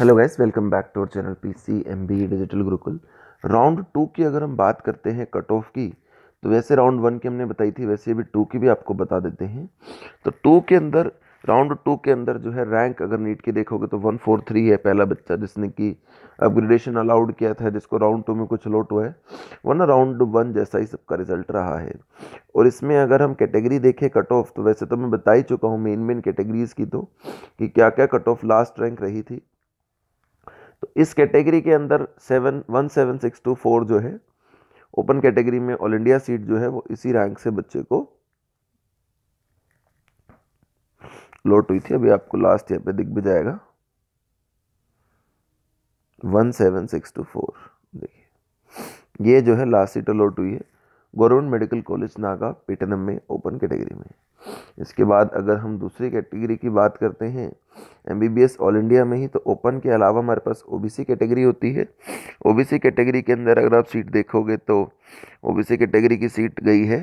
hello guys welcome back to our channel P C M B digital Gurukul round two की अगर हम बात करते हैं कट ऑफ की तो वैसे राउंड वन की हमने बताई थी वैसे अभी टू की भी आपको बता देते हैं तो टू के अंदर राउंड टू के अंदर जो है रैंक अगर नीट के देखोगे तो वन फोर थ्री है पहला बच्चा जिसने कि अपग्रेडेशन अलाउड किया था जिसको राउंड टू में कुछ लोट हुआ है ना राउंड वन जैसा ही सबका रिजल्ट रहा है और इसमें अगर हम कैटेगरी देखें कट ऑफ तो वैसे तो मैं बता ही चुका हूँ मेन मेन कैटेगरीज़ की तो कि क्या क्या कट ऑफ लास्ट रैंक रही थी इस कैटेगरी के अंदर seven one seven six two four जो है ओपन कैटेगरी में ऑल इंडिया सीट जो है वो इसी रैंक से बच्चे को लोट हुई थी अभी आपको लास्ट ईयर पे दिख भी जाएगा one seven six two four देखिए ये जो है लास्ट सीट लोट हुई है government medical college Nagapattinam में ओपन कैटेगरी में इसके बाद अगर हम दूसरी कैटेगरी की बात करते हैं एम ऑल इंडिया में ही तो ओपन के अलावा हमारे पास ओ कैटेगरी होती है ओ कैटेगरी के अंदर अगर आप सीट देखोगे तो ओ कैटेगरी की सीट गई है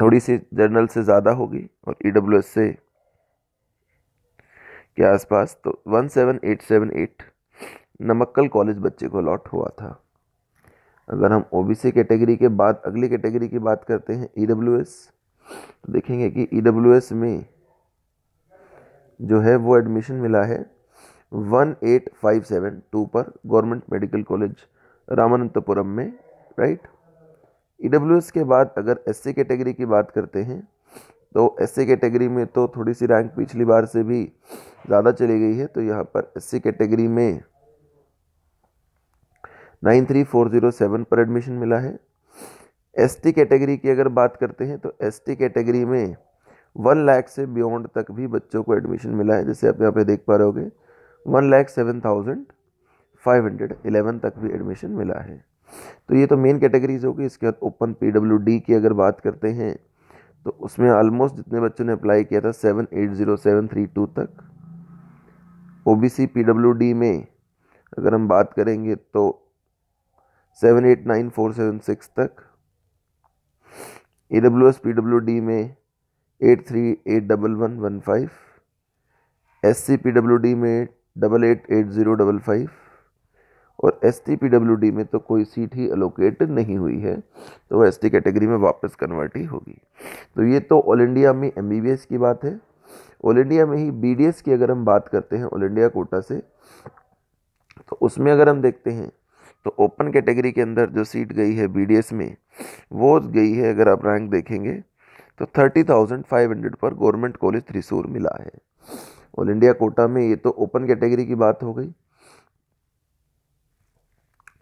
थोड़ी सी जनरल से ज़्यादा होगी और ई e से के आसपास तो 17878 नमक्कल कॉलेज बच्चे को अलॉट हुआ था अगर हम ओबीसी कैटेगरी के बाद अगली कैटेगरी की बात करते हैं ई डब्ल्यू एस तो देखेंगे कि ई e में जो है वो एडमिशन मिला है one eight five seven two पर गवर्नमेंट मेडिकल कॉलेज रामानंदपुरम में राइट ई e के बाद अगर एस कैटेगरी की बात करते हैं तो एस कैटेगरी में तो थोड़ी सी रैंक पिछली बार से भी ज़्यादा चली गई है तो यहाँ पर एस कैटेगरी में nine three four zero seven पर एडमिशन मिला है एसटी कैटेगरी की अगर बात करते हैं तो एसटी कैटेगरी में वन लाख से बियॉन्ड तक भी बच्चों को एडमिशन मिला है जैसे आप यहाँ पे देख पा रहे होगे one lakh seven thousand five hundred eleven तक भी एडमिशन मिला है तो ये तो मेन कैटेगरीज होगी इसके बाद ओपन पी की अगर बात करते हैं तो उसमें ऑलमोस्ट जितने बच्चों ने अप्लाई किया था seven eight zero seven three two तक O B C P W D में अगर हम बात करेंगे तो seven eight nine four seven six तक A W S P W D में eight three eight double one one five S C P W D में double eight eight zero double five और S T P W D में तो कोई seat ही allocate नहीं हुई है तो वह एस टी कैटेगरी में वापस कन्वर्ट ही होगी तो ये तो ऑल इंडिया में एम बी बी एस की बात है ऑल इंडिया में ही बी डी एस की अगर हम बात करते हैं ऑल इंडिया कोटा से तो उसमें अगर हम देखते हैं तो ओपन कैटेगरी के अंदर जो सीट गई है बी में वो गई है अगर आप रैंक देखेंगे तो थर्टी थाउजेंड फाइव हंड्रेड पर गवर्नमेंट कॉलेज त्रिसूर मिला है ऑल इंडिया कोटा में ये तो ओपन कैटेगरी की बात हो गई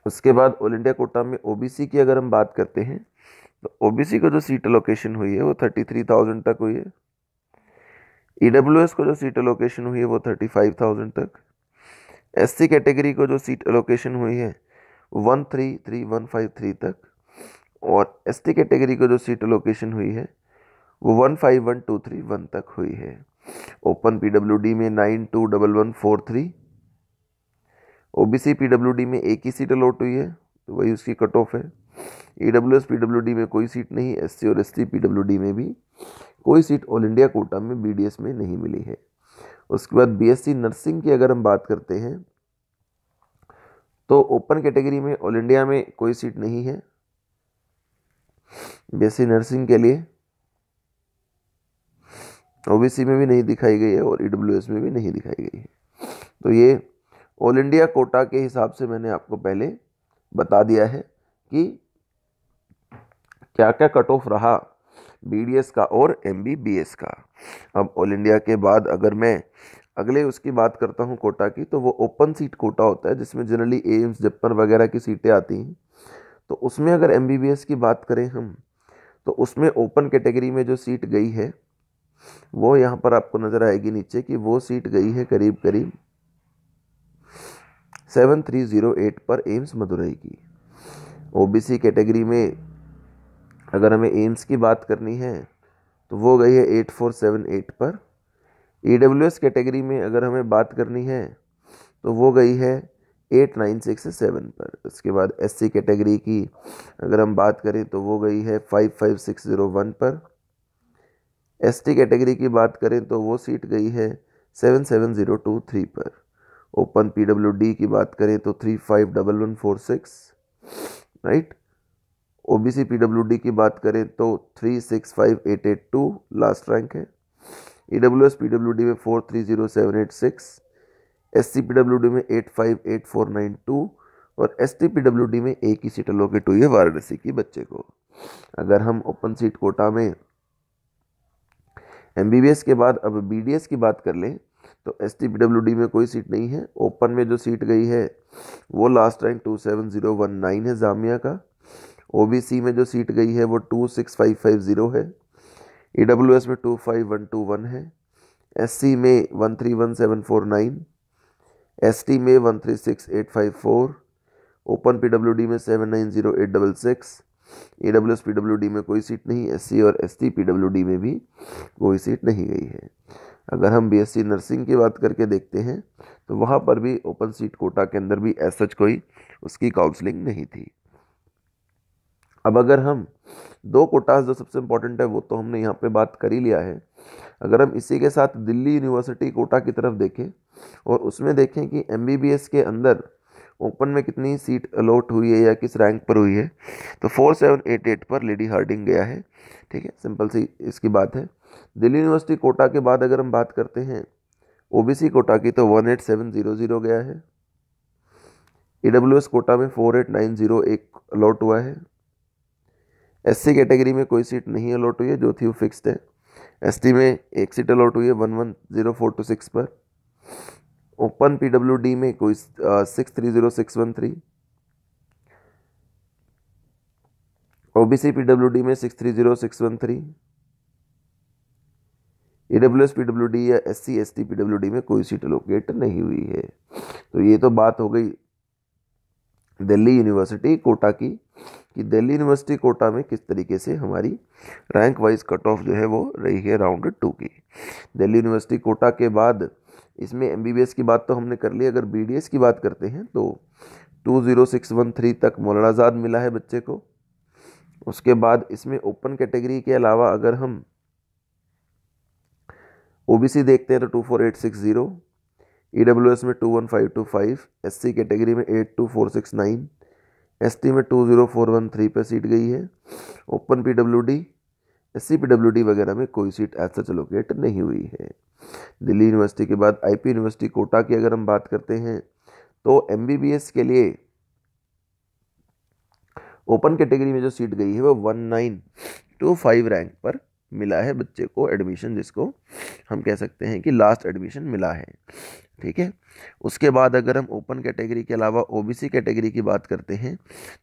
उसके बाद ऑल इंडिया कोटा में ओबीसी की अगर हम बात करते हैं तो ओबीसी का जो सीट अलोकेशन हुई है वो थर्टी थ्री थाउजेंड तक हुई है ई e को जो सीट अलोकेशन हुई है वो थर्टी फाइव थाउजेंड तक एससी कैटेगरी को जो सीट अलोकेशन हुई है one three three one five three तक और एस टी कैटेगरी को जो सीट लोकेशन हुई है वो one five one two three one तक हुई है ओपन पी डब्ल्यू डी में nine two double one four three O B C P W D में एक ही सीट अलॉट हुई है तो वही उसकी कट ऑफ है E W S P W D में कोई सीट नहीं एस सी और S T P W D में भी कोई सीट ऑल इंडिया कोटा में बी डी एस में नहीं मिली है उसके बाद बी एस सी नर्सिंग की अगर हम बात करते हैं तो ओपन कैटेगरी में ऑल इंडिया में कोई सीट नहीं है बीएससी नर्सिंग के लिए ओबीसी में भी नहीं दिखाई गई है और ईडब्ल्यूएस e में भी नहीं दिखाई गई है तो ये ऑल इंडिया कोटा के हिसाब से मैंने आपको पहले बता दिया है कि क्या क्या कट ऑफ रहा बी का और एम का अब ऑल इंडिया के बाद अगर मैं अगले उसकी बात करता हूँ कोटा की तो वो ओपन सीट कोटा होता है जिसमें जनरली एम्स जप्पन वगैरह की सीटें आती हैं तो उसमें अगर एम की बात करें हम तो उसमें ओपन कैटेगरी में जो सीट गई है वो यहाँ पर आपको नज़र आएगी नीचे कि वो सीट गई है करीब करीब सेवन थ्री ज़ीरो एट पर एम्स मदुरई की ओबीसी कैटेगरी में अगर हमें एम्स की बात करनी है तो वो गई है एट फोर सेवन एट पर ई डब्ल्यू एस कैटेगरी में अगर हमें बात करनी है तो वो गई है एट नाइन सिक्स सेवन पर उसके बाद एस सी कैटेगरी की अगर हम बात करें तो वो गई है five five six zero one पर एस टी कैटेगरी की बात करें तो वो सीट गई है seven seven zero two three पर ओपन पी डब्ल्यू डी की बात करें तो three five double one four six right O B C P W D की बात करें तो three six five eight eight two last rank है E W S P W D में four three zero seven eight six S C P W D में eight five eight four nine two और S T P W D में एक ही seat allocate हुई है वाराणसी की बच्चे को अगर हम ओपन सीट कोटा में एम बी बी एस के बाद अब बी डी एस की बात कर लें तो S T P W D में कोई सीट नहीं है ओपन में जो सीट गई है वो last rank two seven zero one nine है जामिया का ओ बी सी में जो सीट गई है वो two six five five zero है ई डब्ल्यू एस में two five one two one है एस सी में one three one seven four nine S T में one three six eight five four open P W D में seven nine zero eight double six A W S P W D में कोई seat नहीं S C और S T P W D में भी कोई seat नहीं गई है अगर हम बी एस सी नर्सिंग की बात करके देखते हैं तो वहाँ पर भी ओपन सीट कोटा के अंदर भी एज सच कोई उसकी काउंसलिंग नहीं थी अब अगर हम दो कोटास जो सबसे इम्पोर्टेंट है वो तो हमने यहाँ पे बात कर ही लिया है अगर हम इसी के साथ दिल्ली यूनिवर्सिटी कोटा की तरफ देखें और उसमें देखें कि एम के अंदर ओपन में कितनी सीट अलॉट हुई है या किस रैंक पर हुई है तो 4788 पर लेडी हार्डिंग गया है ठीक है सिंपल सी इसकी बात है दिल्ली यूनिवर्सिटी कोटा के बाद अगर हम बात करते हैं ओ कोटा की तो 18700 गया है ई कोटा में 48901 अलॉट हुआ है एससी कैटेगरी में कोई सीट नहीं अलॉट हुई है जो थी वो फिक्स्ड है एसटी में एक सीट अलॉट हुई है one one zero four two six पर ओपन डी में कोई six three zero six one three OBC D में six three zero six one three A W S P W D या S C S T P W D में कोई seat locate नहीं हुई है तो ये तो बात हो गई दिल्ली यूनिवर्सिटी कोटा की कि दिल्ली यूनिवर्सिटी कोटा में किस तरीके से हमारी रैंक वाइज कट ऑफ जो है वो रही है राउंड टू की दिल्ली यूनिवर्सिटी कोटा के बाद इसमें एम की बात तो हमने कर ली अगर बी की बात करते हैं तो two zero six one three तक मौलाना आज़ाद मिला है बच्चे को उसके बाद इसमें ओपन कैटेगरी के अलावा अगर हम ओ देखते हैं तो two four eight six zero E W S में two one five two five S C category में eight two four six nine S T में two zero four one three पर सीट गई है open P W D S C P W D वगैरह में कोई seat as such locate नहीं हुई है दिल्ली यूनिवर्सिटी के बाद आई पी यूनिवर्सिटी कोटा की अगर हम बात करते हैं तो एम बी बी एस के लिए ओपन कैटेगरी में जो सीट गई है वो one nine two five rank पर मिला है बच्चे को एडमिशन जिसको हम कह सकते हैं कि लास्ट एडमिशन मिला है ठीक है उसके बाद अगर हम ओपन कैटेगरी के अलावा ओबीसी कैटेगरी की बात करते हैं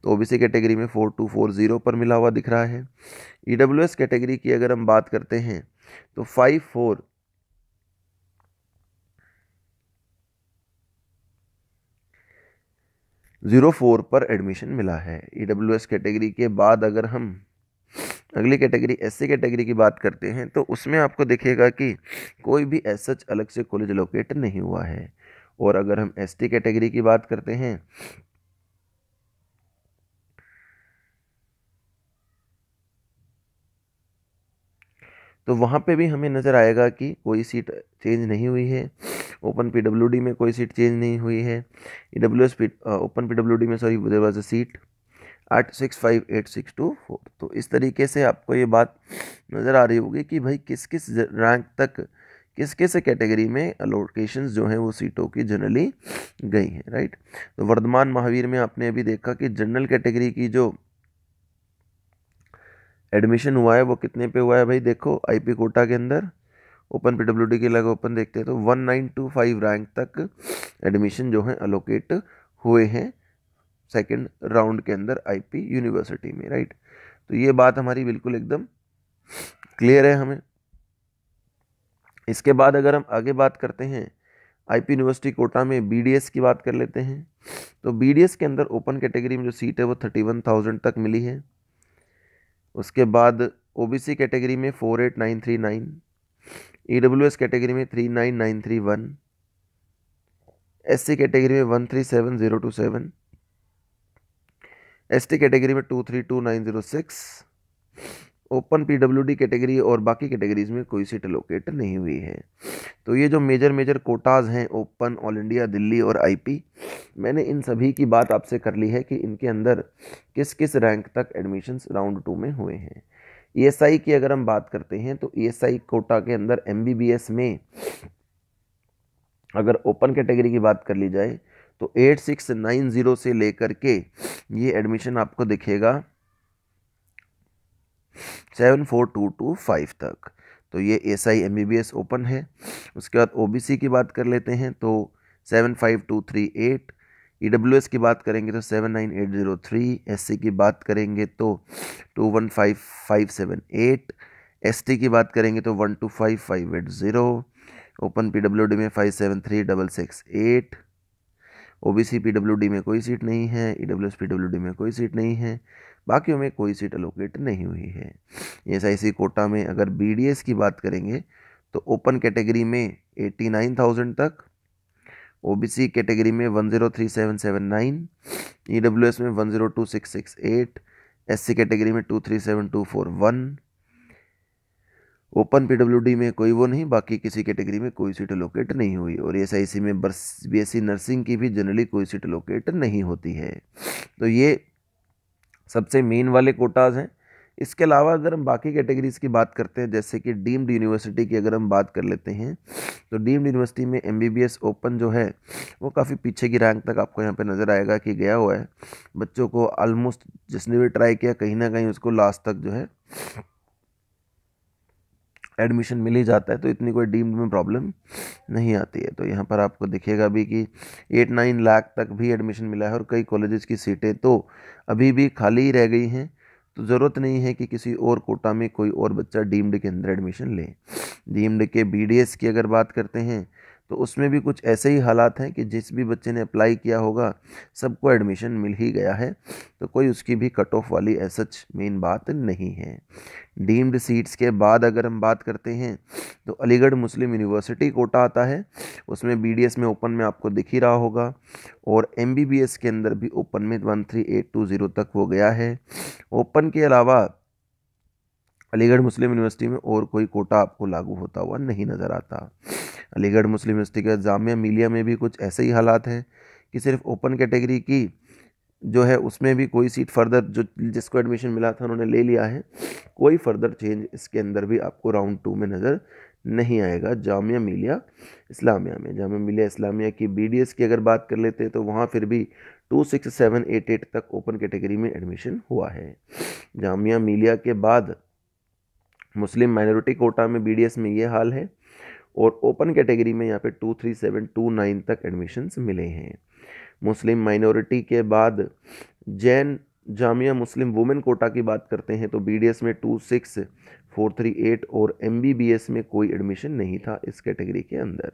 तो ओबीसी कैटेगरी में फोर टू फोर ज़ीरो पर मिला हुआ दिख रहा है ईडब्ल्यूएस कैटेगरी की अगर हम बात करते हैं तो फाइव फोर ज़ीरो फोर पर एडमिशन मिला है ई कैटेगरी के बाद अगर हम अगली कैटेगरी एस कैटेगरी की बात करते हैं तो उसमें आपको देखिएगा कि कोई भी एस अलग से कॉलेज लोकेट नहीं हुआ है और अगर हम एस कैटेगरी की बात करते हैं तो वहाँ पे भी हमें नज़र आएगा कि कोई सीट चेंज नहीं हुई है ओपन पीडब्ल्यूडी में कोई सीट चेंज नहीं हुई है E W S P open PWD में sorry there was a seat आठ six five eight six two four तो इस तरीके से आपको ये बात नज़र आ रही होगी कि भाई किस किस रैंक तक किस किस कैटेगरी में अलोकेशन जो हैं वो सीटों की जनरली गई हैं राइट तो वर्धमान महावीर में आपने अभी देखा कि जनरल कैटेगरी की जो एडमिशन हुआ है वो कितने पे हुआ है भाई देखो आईपी कोटा के अंदर ओपन पी डब्ल्यू डी के अलग ओपन देखते हैं तो one nine two five rank तक एडमिशन जो है अलोकेट हुए हैं सेकेंड राउंड के अंदर आईपी यूनिवर्सिटी में राइट तो ये बात हमारी बिल्कुल एकदम क्लियर है हमें इसके बाद अगर हम आगे बात करते हैं आईपी यूनिवर्सिटी कोटा में बीडीएस की बात कर लेते हैं तो बीडीएस के अंदर ओपन कैटेगरी में जो सीट है वो थर्टी वन थाउजेंड तक मिली है उसके बाद ओबीसी कैटेगरी में four eight nine three nine E W S category में three nine nine three one S C category में one three seven zero two seven ST category में two three two nine zero six open PWD category और बाकी categories में कोई seat locate नहीं हुई है तो ये जो मेजर मेजर कोटाज हैं ओपन ऑल इंडिया दिल्ली और आईपी मैंने इन सभी की बात आपसे कर ली है कि इनके अंदर किस किस रैंक तक एडमिशन्स राउंड टू में हुए हैं ई e की अगर हम बात करते हैं तो ई e कोटा के अंदर एम में अगर ओपन कैटेगरी की बात कर ली जाए तो एट सिक्स नाइन ज़ीरो से लेकर के ये एडमिशन आपको दिखेगा seven four two two five तक तो ये S I M B B S open है उसके बाद ओ बी सी की बात कर लेते हैं तो seven five two three eight E W S की बात करेंगे तो seven nine eight zero three S C की बात करेंगे तो two one five five seven eight S T की बात करेंगे तो one two five five eight zero open P W D में five seven three double six eight O B C P W D में कोई सीट नहीं है E W S P W D में कोई सीट नहीं है बाकियों में कोई सीट अलोकेट नहीं हुई है एस आई सी कोटा में अगर बी डी एस की बात करेंगे तो ओपन कैटेगरी में एट्टी नाइन थाउजेंड तक ओ बी सी कैटेगरी में one zero three seven seven nine E W S में one zero two six six eight S C category में two three seven two four one open PWD में कोई वो नहीं बाकी किसी कैटेगरी में कोई सीट लोकेट नहीं हुई और एसआईसी में बीएससी नर्सिंग की भी जनरली कोई सीट लोकेट नहीं होती है तो ये सबसे मेन वाले कोटाज हैं इसके अलावा अगर हम बाकी कैटेगरीज की बात करते हैं जैसे कि डीम्ड यूनिवर्सिटी की अगर हम बात कर लेते हैं तो डीम्ड यूनिवर्सिटी में एम ओपन जो है वो काफ़ी पीछे की रैंक तक आपको यहाँ पे नज़र आएगा कि गया हुआ है बच्चों को आलमोस्ट जिसने भी ट्राई किया कहीं ना कहीं उसको लास्ट तक जो है एडमिशन मिल ही जाता है तो इतनी कोई डीम्ड में प्रॉब्लम नहीं आती है तो यहाँ पर आपको दिखेगा भी कि एट नाइन लाख तक भी एडमिशन मिला है और कई कॉलेजेस की सीटें तो अभी भी खाली ही रह गई हैं तो ज़रूरत नहीं है कि किसी और कोटा में कोई और बच्चा डीम्ड के अंदर एडमिशन ले डीम्ड के बी की अगर बात करते हैं तो उसमें भी कुछ ऐसे ही हालात हैं कि जिस भी बच्चे ने अप्लाई किया होगा सबको एडमिशन मिल ही गया है तो कोई उसकी भी कट ऑफ वाली ऐसच मेन बात नहीं है डीम्ड सीट्स के बाद अगर हम बात करते हैं तो अलीगढ़ मुस्लिम यूनिवर्सिटी कोटा आता है उसमें बी में ओपन में आपको दिख ही रहा होगा और एम के अंदर भी ओपन में one three eight two zero तक हो गया है ओपन के अलावा अलीगढ़ मुस्लिम यूनिवर्सिटी में और कोई कोटा आपको लागू होता हुआ नहीं नज़र आता अलीगढ़ मुस्लिम यूनिवर्सिटी के जामिया मिलिया में भी कुछ ऐसे ही हालात हैं कि सिर्फ ओपन कैटेगरी की जो है उसमें भी कोई सीट फर्दर जो जिसको एडमिशन मिला था उन्होंने ले लिया है कोई फर्दर चेंज इसके अंदर भी आपको राउंड टू में नज़र नहीं आएगा जामिया मिलिया इस्लामिया में जामिया मिलिया इस्लामिया की बी की अगर बात कर लेते हैं तो वहाँ फिर भी two six seven eight eight तक ओपन कैटेगरी में एडमिशन हुआ है जामिया मिलिया के बाद मुस्लिम माइनॉरिटी कोटा में बी में ये हाल है और ओपन कैटेगरी में यहाँ पे two three seven two nine तक एडमिशन्स मिले हैं मुस्लिम माइनॉरिटी के बाद जैन जामिया मुस्लिम वुमेन कोटा की बात करते हैं तो बी में two six four three eight और एम में कोई एडमिशन नहीं था इस कैटेगरी के अंदर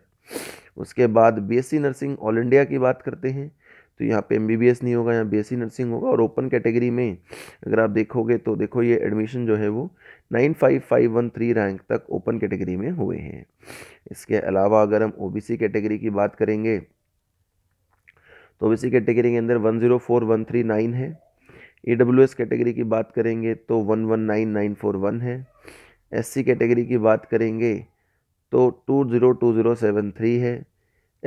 उसके बाद बी नर्सिंग ऑल इंडिया की बात करते हैं तो यहाँ पे एम नहीं होगा यहाँ बी नर्सिंग होगा और ओपन कैटेगरी में अगर आप देखोगे तो देखो ये एडमिशन जो है वो nine five five one three rank तक ओपन कैटेगरी में हुए हैं इसके अलावा अगर हम ओ कैटेगरी की बात करेंगे तो ओ कैटेगरी के अंदर one zero four one three nine है ए कैटेगरी की बात करेंगे तो one one nine nine four one है एस कैटेगरी की बात करेंगे तो two zero two zero seven three है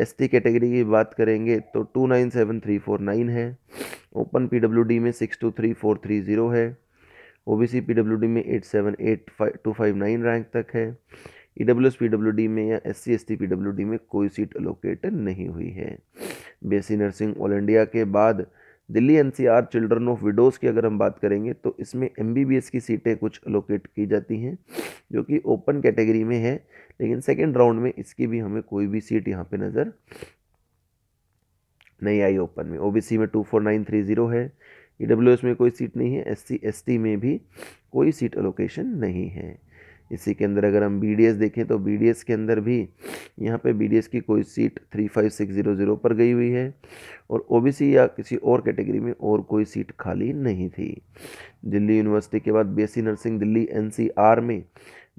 एस टी कैटेगरी की बात करेंगे तो two nine seven three four nine है ओपन पी डब्ल्यू डी में six two three four three zero है O B C P D में eight seven eight five two five nine rank तक है E W S P W D में या S C S T P W D में कोई seat allocate नहीं हुई है B S C nursing all India के बाद Delhi NCR children of widows की अगर हम बात करेंगे तो इसमें एमबीबीएस की सीटें कुछ अलोकेट की जाती हैं जो कि ओपन कैटेगरी में है लेकिन सेकेंड राउंड में इसकी भी हमें कोई भी सीट यहाँ पे नज़र नहीं आई ओपन में ओबीसी में two four nine three zero है ई e में कोई सीट नहीं है एस सी में भी कोई सीट अलोकेशन नहीं है इसी के अंदर अगर हम बी देखें तो बी के अंदर भी यहाँ पे बी की कोई seat three five six zero zero पर गई हुई है और ओ या किसी और कैटेगरी में और कोई सीट खाली नहीं थी दिल्ली यूनिवर्सिटी के बाद बी नर्सिंग दिल्ली एन में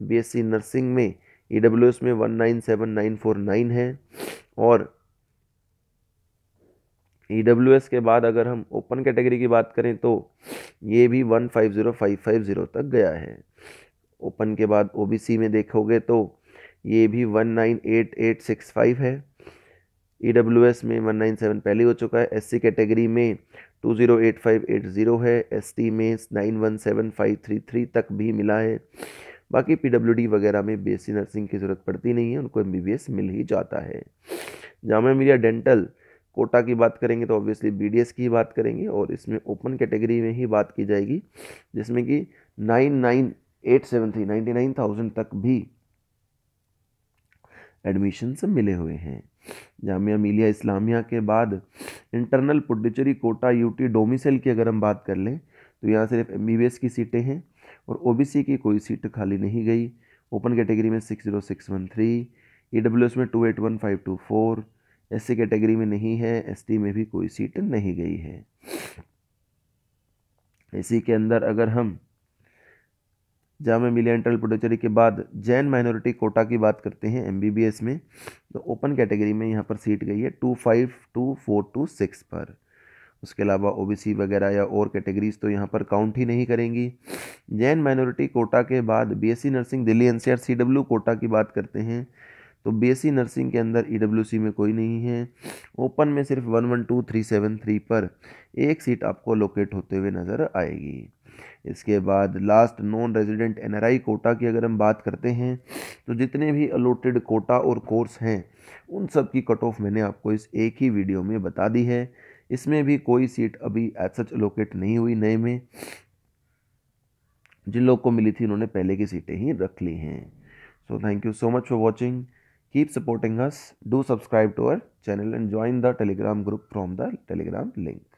बी नर्सिंग में ई e में one nine seven nine four nine है और ई e के बाद अगर हम ओपन कैटेगरी की बात करें तो ये भी one five zero five five zero तक गया है ओपन के बाद ओ में देखोगे तो ये भी one nine eight eight six five है ई डब्ल्यू एस में वन नाइन सेवन पहले हो चुका है एस सी कैटेगरी में two zero eight five eight zero है एस टी में nine one seven five three three तक भी मिला है बाकी पी डब्ल्यू डी वगैरह में बी एस सी नर्सिंग की ज़रूरत पड़ती नहीं है उनको एम बी बी एस मिल ही जाता है जामा मिलिया डेंटल कोटा की बात करेंगे तो ऑब्वियसली बी डी एस की बात करेंगे और इसमें ओपन कैटेगरी में ही बात की जाएगी जिसमें कि nine nine eight seven three ninety nine thousand तक भी एडमिशन्स मिले हुए हैं जामिया मिलिया इस्लामिया के बाद internal Puducherry quota UT domicile की अगर हम बात कर लें तो यहाँ सिर्फ एम की सीटें हैं और ओ की कोई सीट खाली नहीं गई ओपन कैटेगरी में six zero six one three E W S में two eight one five two four S C category में नहीं है एस टी में भी कोई सीट नहीं गई है इसी के अंदर अगर हम जामा मिले इंटरल पुडुचेरी के बाद जैन माइनॉरिटी कोटा की बात करते हैं एमबीबीएस में तो ओपन कैटेगरी में यहाँ पर सीट गई है two five two four two six पर उसके अलावा ओबीसी वगैरह या और कैटेगरीज तो यहाँ पर काउंट ही नहीं करेंगी जैन माइनॉरिटी कोटा के बाद BSc nursing Delhi C W quota की बात करते हैं तो सी नर्सिंग के अंदर सी e में कोई नहीं है ओपन में सिर्फ one one two three seven three पर एक सीट आपको लोकेट होते हुए नज़र आएगी इसके बाद last non resident N quota की अगर हम बात करते हैं तो जितने भी अलोटेड कोटा और कोर्स हैं उन सब की कट ऑफ मैंने आपको इस एक ही वीडियो में बता दी है इसमें भी कोई सीट अभी एज सच अलोकेट नहीं हुई नए में जिन लोग को मिली थी उन्होंने पहले की सीटें ही रख ली हैं so thank you so much for watching keep supporting us do subscribe to our channel and join the Telegram group from the Telegram link